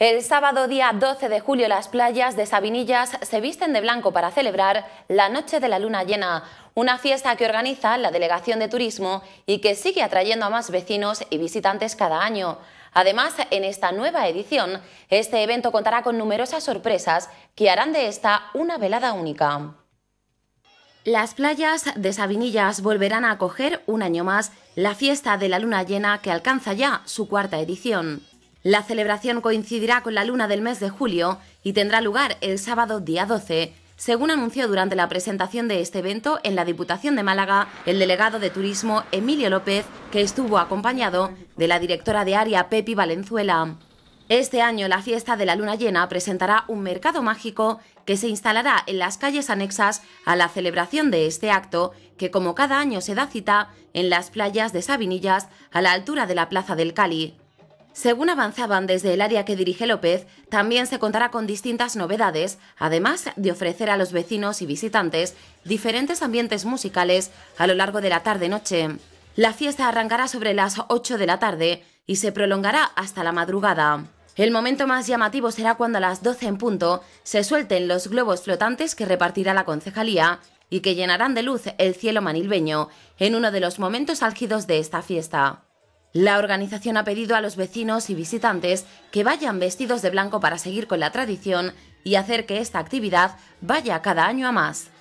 El sábado día 12 de julio las playas de Sabinillas se visten de blanco para celebrar la Noche de la Luna Llena, una fiesta que organiza la Delegación de Turismo y que sigue atrayendo a más vecinos y visitantes cada año. Además, en esta nueva edición, este evento contará con numerosas sorpresas que harán de esta una velada única. Las playas de Sabinillas volverán a acoger un año más la fiesta de la luna llena que alcanza ya su cuarta edición. La celebración coincidirá con la luna del mes de julio y tendrá lugar el sábado día 12, según anunció durante la presentación de este evento en la Diputación de Málaga el delegado de Turismo Emilio López, que estuvo acompañado de la directora de área Pepi Valenzuela. Este año la fiesta de la luna llena presentará un mercado mágico que se instalará en las calles anexas a la celebración de este acto, que como cada año se da cita en las playas de Sabinillas a la altura de la Plaza del Cali. Según avanzaban desde el área que dirige López, también se contará con distintas novedades, además de ofrecer a los vecinos y visitantes diferentes ambientes musicales a lo largo de la tarde-noche. La fiesta arrancará sobre las 8 de la tarde y se prolongará hasta la madrugada. El momento más llamativo será cuando a las 12 en punto se suelten los globos flotantes que repartirá la concejalía y que llenarán de luz el cielo manilbeño en uno de los momentos álgidos de esta fiesta. La organización ha pedido a los vecinos y visitantes que vayan vestidos de blanco para seguir con la tradición y hacer que esta actividad vaya cada año a más.